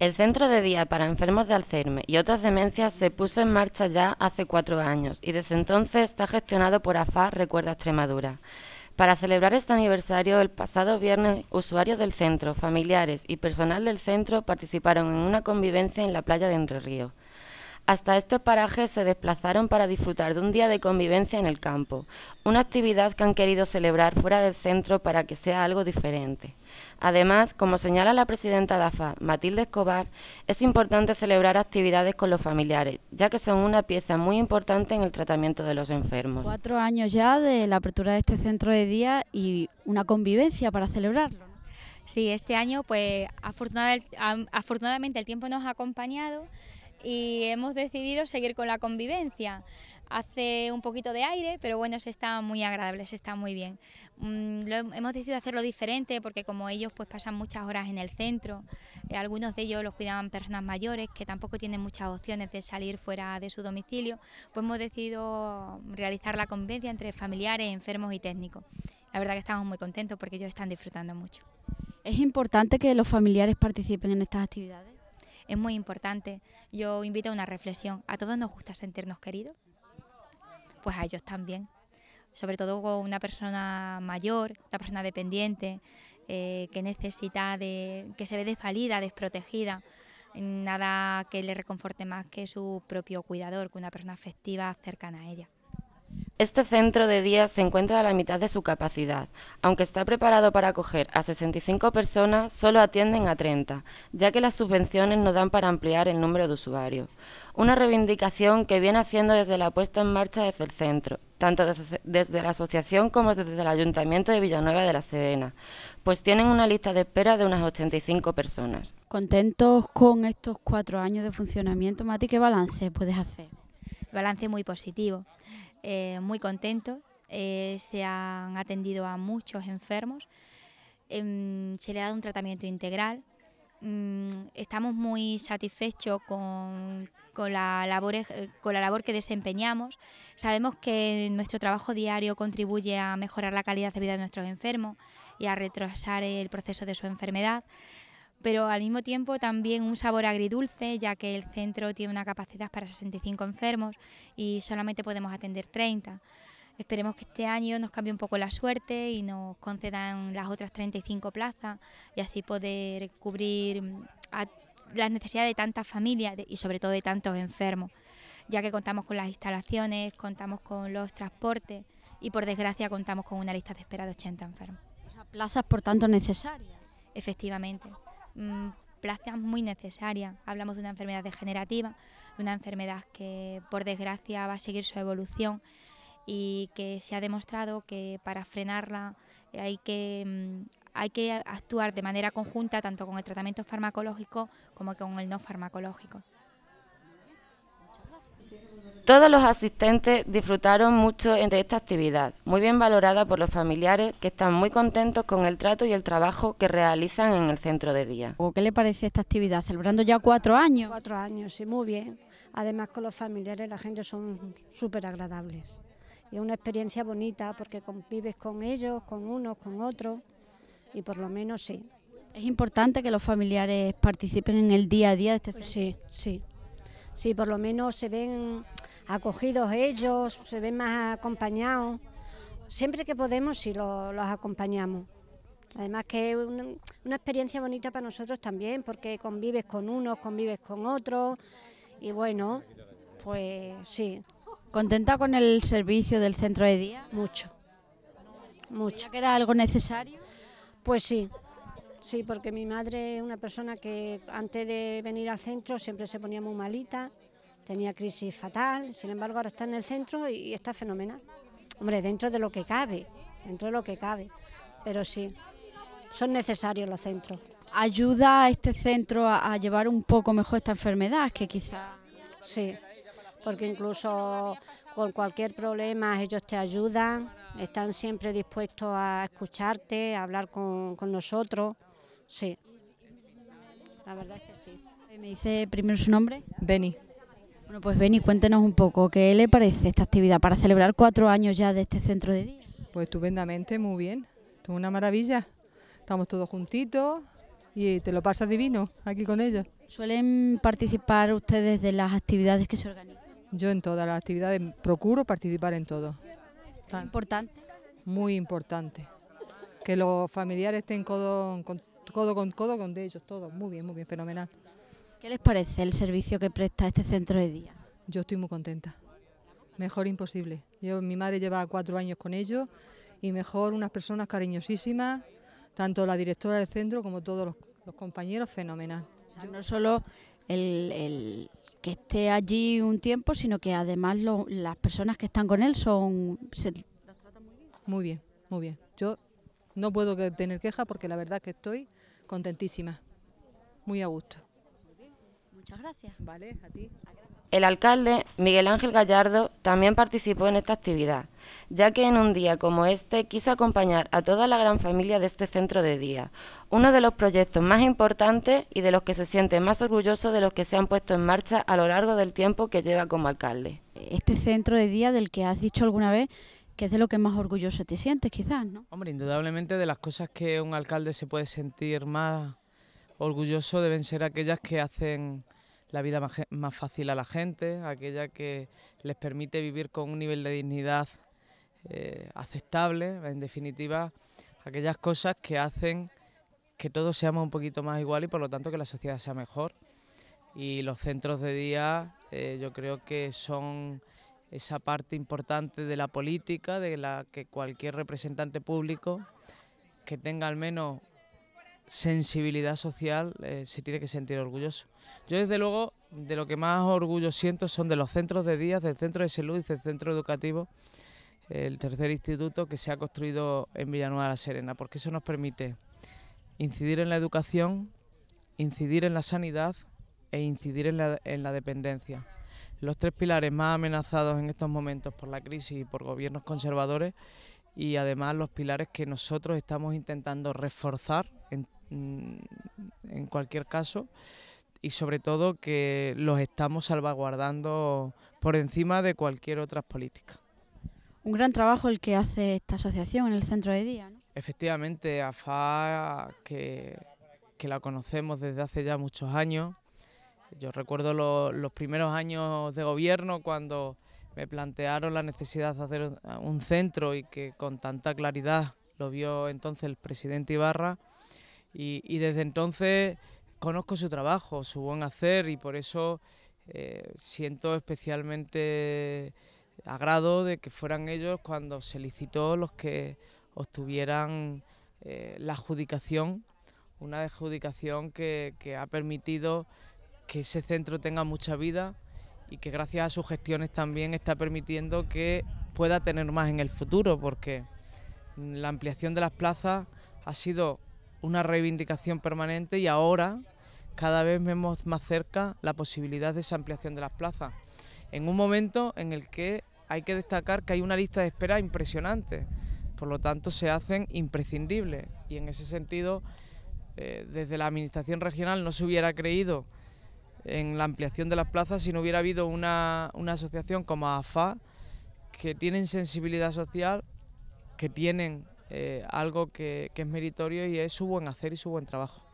El Centro de Día para Enfermos de Alzheimer y otras demencias se puso en marcha ya hace cuatro años y desde entonces está gestionado por AFA Recuerda Extremadura. Para celebrar este aniversario, el pasado viernes, usuarios del centro, familiares y personal del centro participaron en una convivencia en la playa de Entre Ríos hasta estos parajes se desplazaron para disfrutar de un día de convivencia en el campo, una actividad que han querido celebrar fuera del centro para que sea algo diferente. Además, como señala la presidenta de AFA, Matilde Escobar, es importante celebrar actividades con los familiares, ya que son una pieza muy importante en el tratamiento de los enfermos. Cuatro años ya de la apertura de este centro de día y una convivencia para celebrarlo. Sí, este año, pues afortunadamente el tiempo nos ha acompañado y hemos decidido seguir con la convivencia. Hace un poquito de aire, pero bueno, se está muy agradable, se está muy bien. Mm, hemos decidido hacerlo diferente porque como ellos pues pasan muchas horas en el centro, eh, algunos de ellos los cuidaban personas mayores que tampoco tienen muchas opciones de salir fuera de su domicilio, pues hemos decidido realizar la convivencia entre familiares, enfermos y técnicos. La verdad que estamos muy contentos porque ellos están disfrutando mucho. ¿Es importante que los familiares participen en estas actividades? es muy importante. Yo invito a una reflexión. A todos nos gusta sentirnos queridos, pues a ellos también. Sobre todo con una persona mayor, una persona dependiente, eh, que necesita de, que se ve desvalida, desprotegida. Nada que le reconforte más que su propio cuidador, que una persona afectiva cercana a ella. Este centro de día se encuentra a la mitad de su capacidad. Aunque está preparado para acoger a 65 personas, solo atienden a 30, ya que las subvenciones no dan para ampliar el número de usuarios. Una reivindicación que viene haciendo desde la puesta en marcha desde el centro, tanto desde, la asociación como desde el Ayuntamiento de Villanueva de la Serena, pues tienen una lista de espera de unas 85 personas. Contentos con estos cuatro años de funcionamiento, Mati, ¿qué balance puedes hacer? balance muy positivo, eh, muy contento. Eh, se han atendido a muchos enfermos, em, se le ha dado un tratamiento integral. Mm, estamos muy satisfechos con, la labor, con la labor que desempeñamos. Sabemos que nuestro trabajo diario contribuye a mejorar la calidad de vida de nuestros enfermos y a retrasar el proceso de su enfermedad pero al mismo tiempo también un sabor agridulce, ya que el centro tiene una capacidad para 65 enfermos y solamente podemos atender 30. Esperemos que este año nos cambie un poco la suerte y nos concedan las otras 35 plazas y así poder cubrir mm, las necesidades de tantas familias y sobre todo de tantos enfermos, ya que contamos con las instalaciones, contamos con los transportes y por desgracia contamos con una lista de espera de 80 enfermos. O plazas por tanto necesarias. Efectivamente mmm, muy necesarias. Hablamos de una enfermedad degenerativa, una enfermedad que por desgracia va a seguir su evolución y que se ha demostrado que para frenarla eh, hay mm, hay que actuar de manera conjunta tanto con el tratamiento farmacológico como con el no farmacológico. Todos los asistentes disfrutaron mucho de esta actividad, muy bien valorada por los familiares que están muy contentos con el trato y el trabajo que realizan en el centro de día. ¿Qué le parece esta actividad? Celebrando ya cuatro años. Cuatro años, sí, muy bien. Además con los familiares la gente son súper agradables. Y es una experiencia bonita porque convives con ellos, con unos, con otros y por lo menos sí. Es importante que los familiares participen en el día a día de este pues centro. Sí, sí. Sí, por lo menos se ven acogidos ellos, se ven más acompañados. Siempre que podemos, sí, los acompañamos. Además que es una, experiencia bonita para nosotros también, porque convives con unos, convives con otros, y bueno, pues sí. ¿Contenta con el servicio del centro de día? Mucho, mucho. ¿Que era algo necesario? Pues sí, Sí, porque mi madre es una persona que antes de venir al centro siempre se ponía muy malita, tenía crisis fatal, sin embargo ahora está en el centro y, está fenomenal. Hombre, dentro de lo que cabe, dentro de lo que cabe, pero sí, son necesarios los centros. ¿Ayuda a este centro a, llevar un poco mejor esta enfermedad que quizá...? Sí, porque incluso con cualquier problema ellos te ayudan, están siempre dispuestos a escucharte, a hablar con nosotros. Sí. La verdad es que sí. ¿Me dice primero su nombre? Beni. Bueno, pues Beni, cuéntenos un poco, ¿qué le parece esta actividad para celebrar cuatro años ya de este centro de día? Pues estupendamente, muy bien. es una maravilla. Estamos todos juntitos y te lo pasas divino aquí con ellos. ¿Suelen participar ustedes de las actividades que se organizan? Yo en todas las actividades procuro participar en todo. importante? Muy importante. Que los familiares estén con, con codo con codo con de ellos, todo. Muy bien, muy bien, fenomenal. ¿Qué les parece el servicio que presta este centro de día? Yo estoy muy contenta. Mejor imposible. mi madre lleva cuatro años con ellos y mejor unas personas cariñosísimas, tanto la directora del centro como todos los, compañeros, fenomenal. no solo el, que esté allí un tiempo, sino que además las personas que están con él son... Se... muy bien? Muy bien, muy bien. Yo no puedo tener queja porque la verdad que estoy contentísima, muy a gusto. Muchas gracias. El alcalde, Miguel Ángel Gallardo, también participó en esta actividad, ya que en un día como este quiso acompañar a toda la gran familia de este centro de día, uno de los proyectos más importantes y de los que se siente más orgulloso de los que se han puesto en marcha a lo largo del tiempo que lleva como alcalde. Este centro de día del que has dicho alguna vez que es de lo que más orgulloso te sientes quizás, ¿no? Hombre, indudablemente de las cosas que un alcalde se puede sentir más orgulloso deben ser aquellas que hacen la vida más, fácil a la gente, ...aquellas que les permite vivir con un nivel de dignidad eh, aceptable, en definitiva, aquellas cosas que hacen que todos seamos un poquito más igual... y por lo tanto que la sociedad sea mejor. Y los centros de día eh, yo creo que son esa parte importante de la política, de la que cualquier representante público que tenga al menos sensibilidad social eh, se tiene que sentir orgulloso. Yo desde luego de lo que más orgullo siento son de los centros de días, del centro de salud y del centro educativo, el tercer instituto que se ha construido en Villanueva de la Serena, porque eso nos permite incidir en la educación, incidir en la sanidad e incidir en la dependencia los tres pilares más amenazados en estos momentos por la crisis y por gobiernos conservadores y además los pilares que nosotros estamos intentando reforzar mm, en, cualquier caso y sobre todo que los estamos salvaguardando por encima de cualquier otra política. Un gran trabajo el que hace esta asociación en el centro de día. Efectivamente, AFA, que, que la conocemos desde hace ya muchos años, yo recuerdo los primeros años de gobierno cuando me plantearon la necesidad de hacer un centro y que con tanta claridad lo vio entonces el presidente Ibarra y, desde entonces conozco su trabajo, su buen hacer y por eso eh, siento especialmente agrado de que fueran ellos cuando se licitó los que obtuvieran eh, la adjudicación, una adjudicación que ha permitido que ese centro tenga mucha vida y que gracias a sus gestiones también está permitiendo que pueda tener más en el futuro, porque la ampliación de las plazas ha sido una reivindicación permanente y ahora cada vez vemos más cerca la posibilidad de esa ampliación de las plazas, en un momento en el que hay que destacar que hay una lista de espera impresionante, por lo tanto se hacen imprescindibles y en ese sentido eh, desde la Administración Regional no se hubiera creído en la ampliación de las plazas si no hubiera habido una, asociación como AFA, que tienen sensibilidad social, que tienen eh, algo que es meritorio y es su buen hacer y su buen trabajo.